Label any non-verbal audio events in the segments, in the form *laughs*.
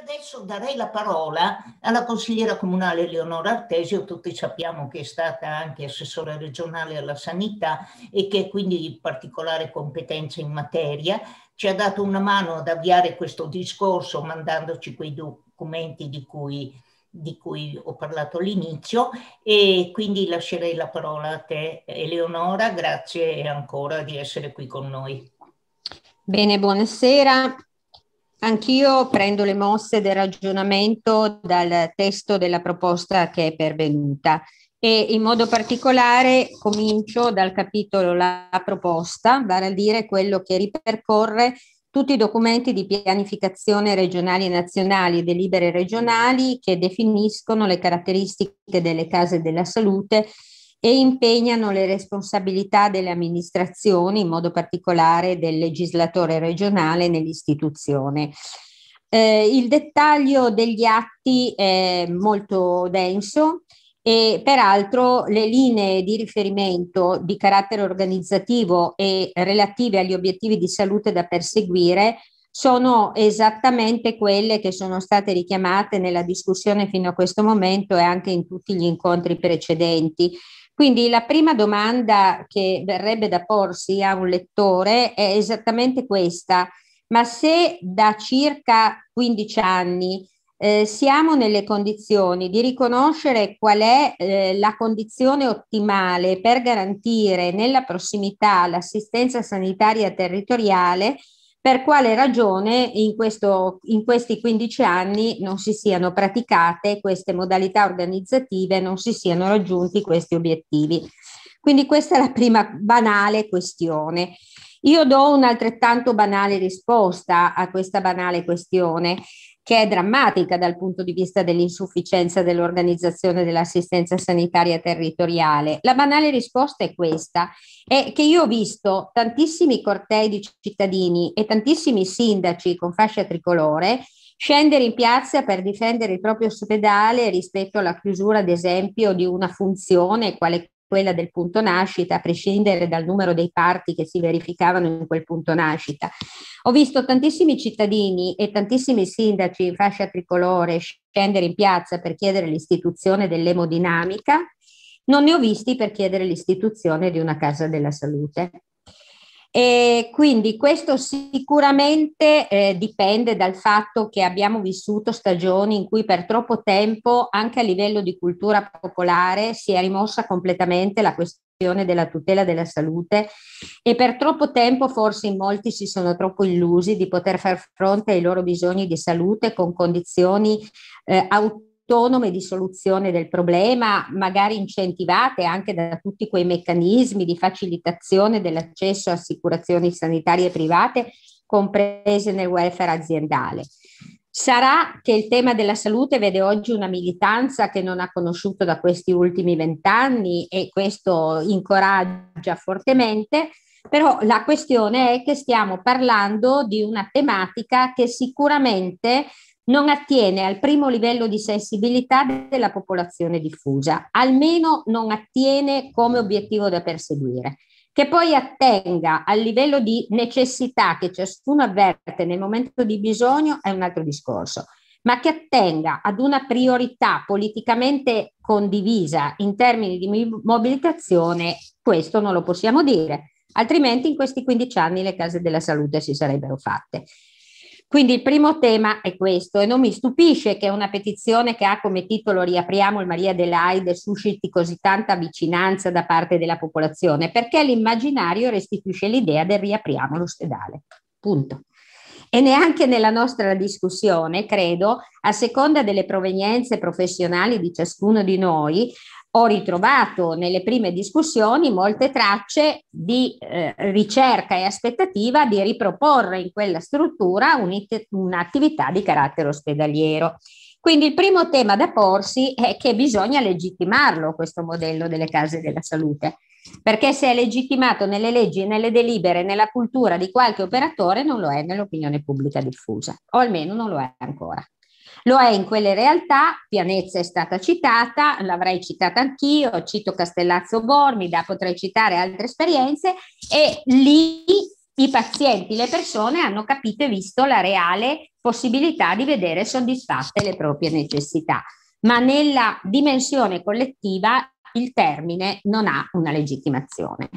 adesso darei la parola alla consigliera comunale Leonora Artesio, tutti sappiamo che è stata anche assessora regionale alla sanità e che quindi di particolare competenza in materia, ci ha dato una mano ad avviare questo discorso mandandoci quei documenti di cui, di cui ho parlato all'inizio e quindi lascerei la parola a te Eleonora, grazie ancora di essere qui con noi. Bene, buonasera. Anch'io prendo le mosse del ragionamento dal testo della proposta che è pervenuta e in modo particolare comincio dal capitolo La proposta, vale a dire quello che ripercorre tutti i documenti di pianificazione regionali e nazionali e delibere regionali che definiscono le caratteristiche delle case della salute e impegnano le responsabilità delle amministrazioni, in modo particolare del legislatore regionale nell'istituzione. Eh, il dettaglio degli atti è molto denso e peraltro le linee di riferimento di carattere organizzativo e relative agli obiettivi di salute da perseguire sono esattamente quelle che sono state richiamate nella discussione fino a questo momento e anche in tutti gli incontri precedenti. Quindi la prima domanda che verrebbe da porsi a un lettore è esattamente questa, ma se da circa 15 anni eh, siamo nelle condizioni di riconoscere qual è eh, la condizione ottimale per garantire nella prossimità l'assistenza sanitaria territoriale, per quale ragione in, questo, in, questi 15 anni non si siano praticate queste modalità organizzative, non si siano raggiunti questi obiettivi. Quindi questa è la prima banale questione. Io do un'altrettanto banale risposta a questa banale questione che è drammatica dal punto di vista dell'insufficienza dell'organizzazione dell'assistenza sanitaria territoriale. La banale risposta è questa, è che io ho visto tantissimi cortei di cittadini e tantissimi sindaci con fascia tricolore scendere in piazza per difendere il proprio ospedale rispetto alla chiusura, ad esempio, di una funzione quale quella del punto nascita, a prescindere dal numero dei parti che si verificavano in quel punto nascita. Ho visto tantissimi cittadini e tantissimi sindaci in fascia tricolore scendere in piazza per chiedere l'istituzione dell'emodinamica, non ne ho visti per chiedere l'istituzione di una casa della salute. E quindi questo sicuramente eh, dipende dal fatto che abbiamo vissuto stagioni in cui per troppo tempo, anche a livello di cultura popolare, si è rimossa completamente la questione della tutela della salute e per troppo tempo forse in molti si sono troppo illusi di poter far fronte ai loro bisogni di salute con condizioni eh, autonome autonome di soluzione del problema, magari incentivate anche da tutti quei meccanismi di facilitazione dell'accesso a assicurazioni sanitarie private comprese nel welfare aziendale. Sarà che il tema della salute vede oggi una militanza che non ha conosciuto da questi ultimi vent'anni e questo incoraggia fortemente, però la questione è che stiamo parlando di una tematica che sicuramente non attiene al primo livello di sensibilità della popolazione diffusa, almeno non attiene come obiettivo da perseguire. Che poi attenga al livello di necessità che ciascuno avverte nel momento di bisogno è un altro discorso, ma che attenga ad una priorità politicamente condivisa in termini di mobilitazione, questo non lo possiamo dire, altrimenti in questi 15 anni le case della salute si sarebbero fatte. Quindi il primo tema è questo e non mi stupisce che una petizione che ha come titolo Riapriamo il Maria Adelaide susciti così tanta vicinanza da parte della popolazione, perché l'immaginario restituisce l'idea del riapriamo l'ospedale. Punto. E neanche nella nostra discussione, credo, a seconda delle provenienze professionali di ciascuno di noi, ho ritrovato nelle prime discussioni molte tracce di eh, ricerca e aspettativa di riproporre in quella struttura un'attività di carattere ospedaliero. Quindi il primo tema da porsi è che bisogna legittimarlo questo modello delle case della salute, perché se è legittimato nelle leggi, nelle delibere, nella cultura di qualche operatore, non lo è nell'opinione pubblica diffusa, o almeno non lo è ancora. Lo è in quelle realtà, Pianezza è stata citata, l'avrei citata anch'io, cito Castellazzo Bormida, potrei citare altre esperienze e lì i pazienti, le persone hanno capito e visto la reale possibilità di vedere soddisfatte le proprie necessità. Ma nella dimensione collettiva il termine non ha una legittimazione.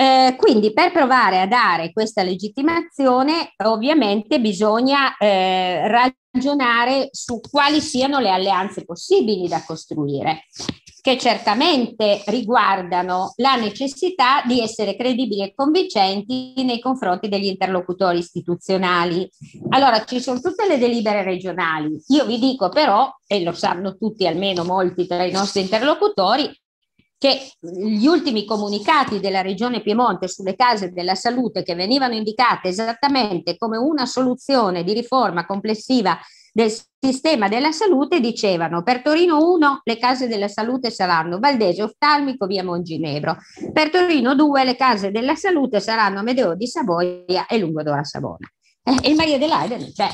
Eh, quindi per provare a dare questa legittimazione ovviamente bisogna eh, ragionare su quali siano le alleanze possibili da costruire che certamente riguardano la necessità di essere credibili e convincenti nei confronti degli interlocutori istituzionali. Allora ci sono tutte le delibere regionali. Io vi dico però, e lo sanno tutti, almeno molti tra i nostri interlocutori, che gli ultimi comunicati della Regione Piemonte sulle case della salute che venivano indicate esattamente come una soluzione di riforma complessiva del sistema della salute dicevano per Torino 1 le case della salute saranno Valdese Oftalmico via Monginevro, per Torino 2 le case della salute saranno Medeo di Savoia e Lungo Dora Savona. Eh, e Maria Adelaide non c'è.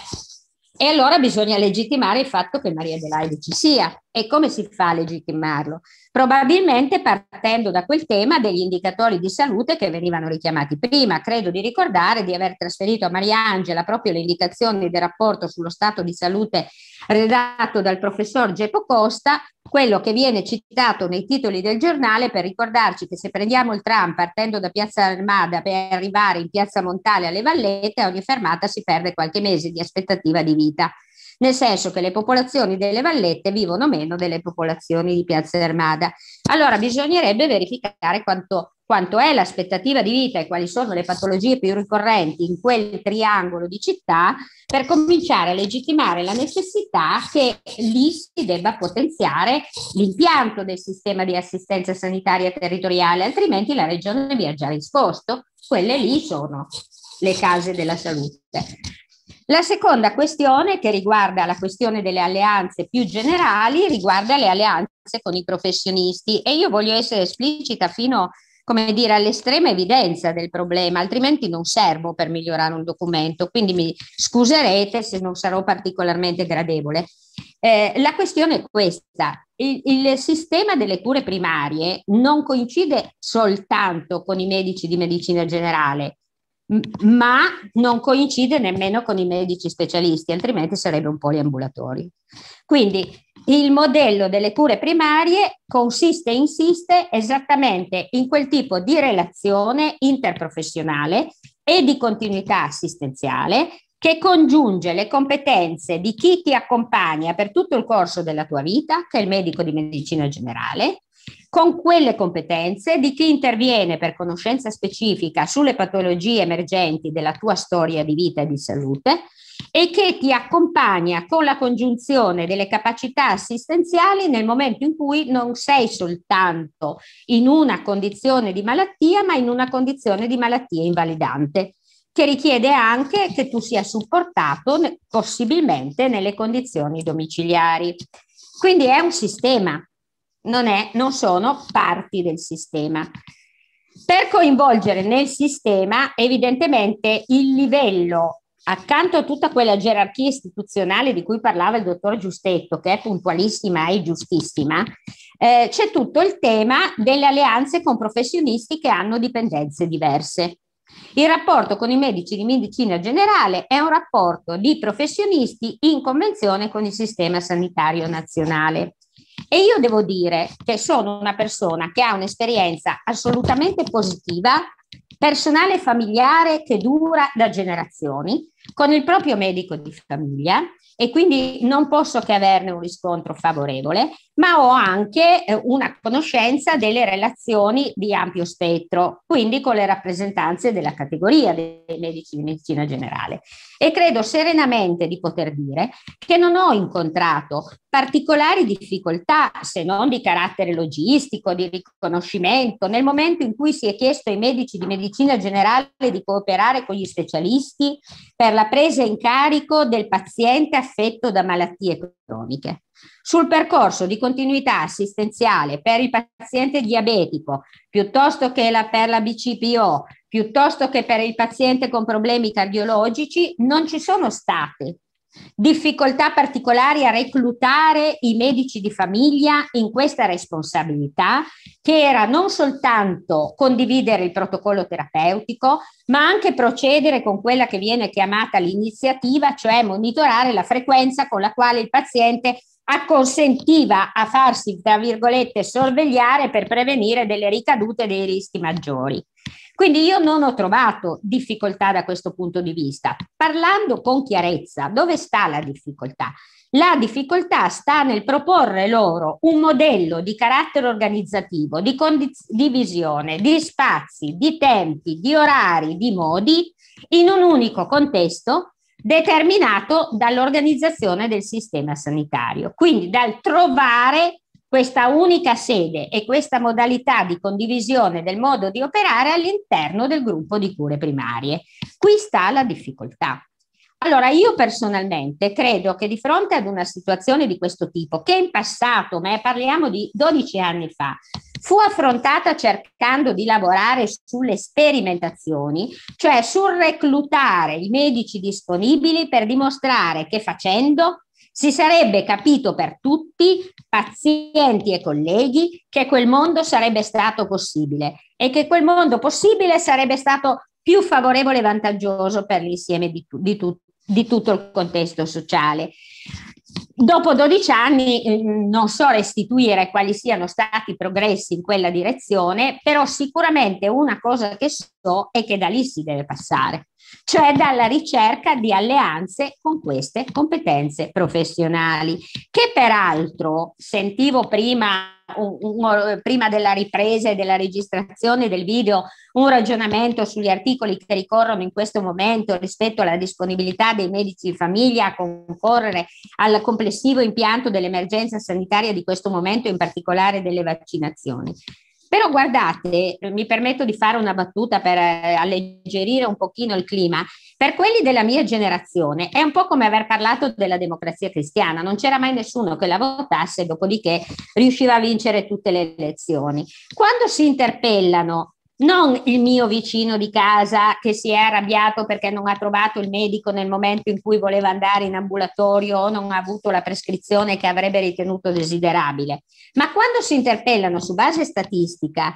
E allora bisogna legittimare il fatto che Maria Adelaide ci sia. E come si fa a legittimarlo? Probabilmente partendo da quel tema degli indicatori di salute che venivano richiamati prima. Credo di ricordare di aver trasferito a Maria Angela proprio le indicazioni del rapporto sullo stato di salute redatto dal professor Geppo Costa, quello che viene citato nei titoli del giornale per ricordarci che se prendiamo il tram partendo da Piazza Armada per arrivare in Piazza Montale alle Vallette, a ogni fermata si perde qualche mese di aspettativa di vita vita, nel senso che le popolazioni delle vallette vivono meno delle popolazioni di Piazza Armada. Allora bisognerebbe verificare quanto, quanto è l'aspettativa di vita e quali sono le patologie più ricorrenti in quel triangolo di città per cominciare a legittimare la necessità che lì si debba potenziare l'impianto del sistema di assistenza sanitaria territoriale, altrimenti la regione vi ha già risposto. Quelle lì sono le case della salute. La seconda questione che riguarda la questione delle alleanze più generali riguarda le alleanze con i professionisti e io voglio essere esplicita fino come dire, all'estrema evidenza del problema, altrimenti non servo per migliorare un documento, quindi mi scuserete se non sarò particolarmente gradevole. Eh, la questione è questa, il, il sistema delle cure primarie non coincide soltanto con i medici di medicina generale, ma non coincide nemmeno con i medici specialisti, altrimenti sarebbe un poliambulatorio. Quindi il modello delle cure primarie consiste e insiste esattamente in quel tipo di relazione interprofessionale e di continuità assistenziale che congiunge le competenze di chi ti accompagna per tutto il corso della tua vita, che è il medico di medicina generale, con quelle competenze di chi interviene per conoscenza specifica sulle patologie emergenti della tua storia di vita e di salute e che ti accompagna con la congiunzione delle capacità assistenziali nel momento in cui non sei soltanto in una condizione di malattia, ma in una condizione di malattia invalidante che richiede anche che tu sia supportato possibilmente nelle condizioni domiciliari. Quindi è un sistema non, è, non sono parti del sistema. Per coinvolgere nel sistema, evidentemente il livello, accanto a tutta quella gerarchia istituzionale di cui parlava il dottor Giustetto, che è puntualissima e giustissima, eh, c'è tutto il tema delle alleanze con professionisti che hanno dipendenze diverse. Il rapporto con i medici di medicina generale è un rapporto di professionisti in convenzione con il sistema sanitario nazionale. E io devo dire che sono una persona che ha un'esperienza assolutamente positiva, personale e familiare che dura da generazioni, con il proprio medico di famiglia e quindi non posso che averne un riscontro favorevole, ma ho anche eh, una conoscenza delle relazioni di ampio spettro, quindi con le rappresentanze della categoria dei medici di medicina generale. E credo serenamente di poter dire che non ho incontrato particolari difficoltà, se non di carattere logistico, di riconoscimento, nel momento in cui si è chiesto ai medici di medicina generale di cooperare con gli specialisti per la presa in carico del paziente affetto da malattie croniche. Sul percorso di continuità assistenziale per il paziente diabetico, piuttosto che la, per la BCPO, piuttosto che per il paziente con problemi cardiologici, non ci sono state difficoltà particolari a reclutare i medici di famiglia in questa responsabilità, che era non soltanto condividere il protocollo terapeutico, ma anche procedere con quella che viene chiamata l'iniziativa, cioè monitorare la frequenza con la quale il paziente acconsentiva a farsi, tra virgolette, sorvegliare per prevenire delle ricadute e dei rischi maggiori. Quindi io non ho trovato difficoltà da questo punto di vista. Parlando con chiarezza, dove sta la difficoltà? La difficoltà sta nel proporre loro un modello di carattere organizzativo, di, condiz- di visione, di spazi, di tempi, di orari, di modi, in un unico contesto determinato dall'organizzazione del sistema sanitario. Quindi dal trovare questa unica sede e questa modalità di condivisione del modo di operare all'interno del gruppo di cure primarie. Qui sta la difficoltà. Allora, io personalmente credo che di fronte ad una situazione di questo tipo, che in passato, ma parliamo di 12 anni fa, fu affrontata cercando di lavorare sulle sperimentazioni, cioè sul reclutare i medici disponibili per dimostrare che facendo si sarebbe capito per tutti, pazienti e colleghi, che quel mondo sarebbe stato possibile e che quel mondo possibile sarebbe stato più favorevole e vantaggioso per l'insieme di, di, tu, di tutto il contesto sociale. Dopo 12 anni eh, non so restituire quali siano stati i progressi in quella direzione, però sicuramente una cosa che so è che da lì si deve passare, cioè dalla ricerca di alleanze con queste competenze professionali, che peraltro sentivo prima un, un, prima della ripresa e della registrazione del video un ragionamento sugli articoli che ricorrono in questo momento rispetto alla disponibilità dei medici di famiglia a concorrere al complessivo impianto dell'emergenza sanitaria di questo momento, in particolare delle vaccinazioni. Però guardate, eh, mi permetto di fare una battuta per eh, alleggerire un pochino il clima. Per quelli della mia generazione è un po' come aver parlato della democrazia cristiana, non c'era mai nessuno che la votasse, dopodiché riusciva a vincere tutte le elezioni. Quando si interpellano non il mio vicino di casa che si è arrabbiato perché non ha trovato il medico nel momento in cui voleva andare in ambulatorio o non ha avuto la prescrizione che avrebbe ritenuto desiderabile. Ma quando si interpellano su base statistica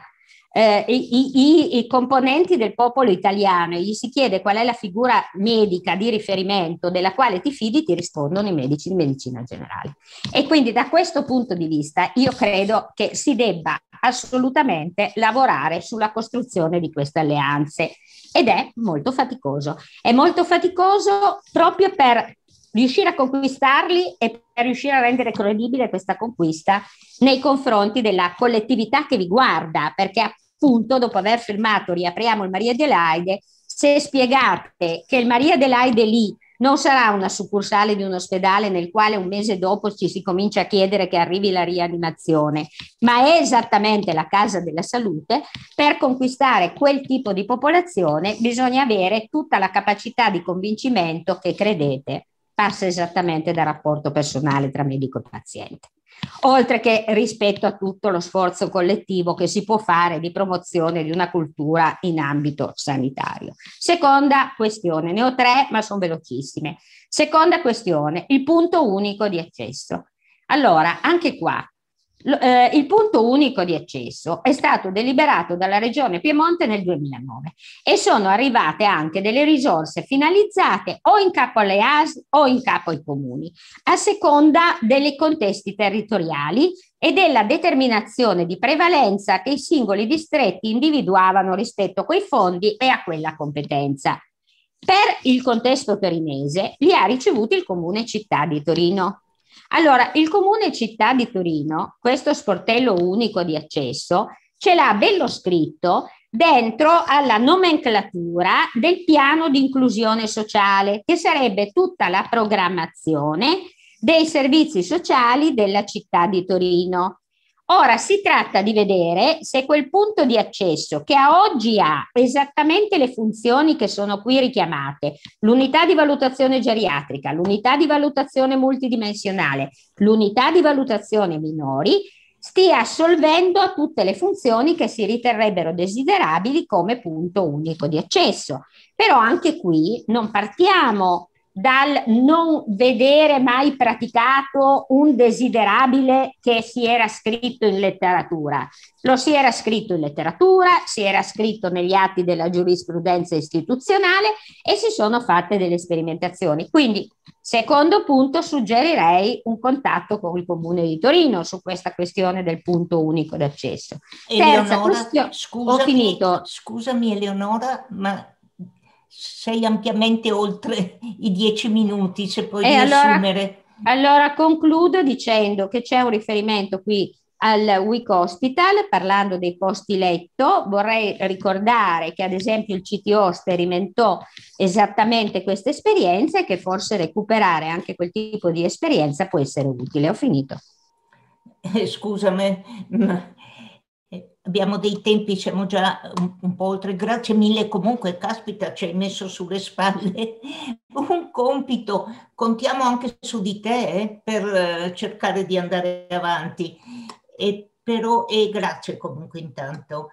eh, i, i, i, componenti del popolo italiano e gli si chiede qual è la figura medica di riferimento della quale ti fidi, ti rispondono i medici di medicina generale. E quindi da questo punto di vista io credo che si debba assolutamente lavorare sulla costruzione di queste alleanze ed è molto faticoso. È molto faticoso proprio per riuscire a conquistarli e per riuscire a rendere credibile questa conquista nei confronti della collettività che vi guarda, perché appunto, dopo aver firmato Riapriamo il Maria Adelaide, se spiegate che il Maria Adelaide lì non sarà una succursale di un ospedale nel quale un mese dopo ci si comincia a chiedere che arrivi la rianimazione, ma è esattamente la casa della salute. Per conquistare quel tipo di popolazione bisogna avere tutta la capacità di convincimento che credete passa esattamente dal rapporto personale tra medico e paziente oltre che rispetto a tutto lo sforzo collettivo che si può fare di promozione di una cultura in ambito sanitario. Seconda questione, ne ho tre ma sono velocissime. Seconda questione, il punto unico di accesso. Allora, anche qua eh, il punto unico di accesso è stato deliberato dalla Regione Piemonte nel 2009 e sono arrivate anche delle risorse finalizzate o in capo alle AS o in capo ai comuni, a seconda dei contesti territoriali e della determinazione di prevalenza che i singoli distretti individuavano rispetto a quei fondi e a quella competenza. Per il contesto torinese li ha ricevuti il comune città di Torino. Allora, il comune città di Torino, questo sportello unico di accesso, ce l'ha bello scritto dentro alla nomenclatura del piano di inclusione sociale, che sarebbe tutta la programmazione dei servizi sociali della città di Torino. Ora si tratta di vedere se quel punto di accesso che a oggi ha esattamente le funzioni che sono qui richiamate, l'unità di valutazione geriatrica, l'unità di valutazione multidimensionale, l'unità di valutazione minori, stia assolvendo a tutte le funzioni che si riterrebbero desiderabili come punto unico di accesso. Però anche qui non partiamo dal non vedere mai praticato un desiderabile che si era scritto in letteratura. Lo si era scritto in letteratura, si era scritto negli atti della giurisprudenza istituzionale e si sono fatte delle sperimentazioni. Quindi, secondo punto, suggerirei un contatto con il Comune di Torino su questa questione del punto unico d'accesso. Eleonora, Terza questione, scusami, ho finito. Scusami Eleonora, ma sei ampiamente oltre i dieci minuti, se puoi e riassumere. Allora, allora concludo dicendo che c'è un riferimento qui al WIC Hospital parlando dei posti letto. Vorrei ricordare che ad esempio il CTO sperimentò esattamente questa esperienza e che forse recuperare anche quel tipo di esperienza può essere utile. Ho finito. Eh, scusami, ma abbiamo dei tempi, siamo già eh, un, un po' oltre, grazie mille comunque, caspita, ci hai messo sulle spalle *laughs* un compito, contiamo anche su di te eh, per eh, cercare di andare avanti. E, però, e grazie comunque intanto.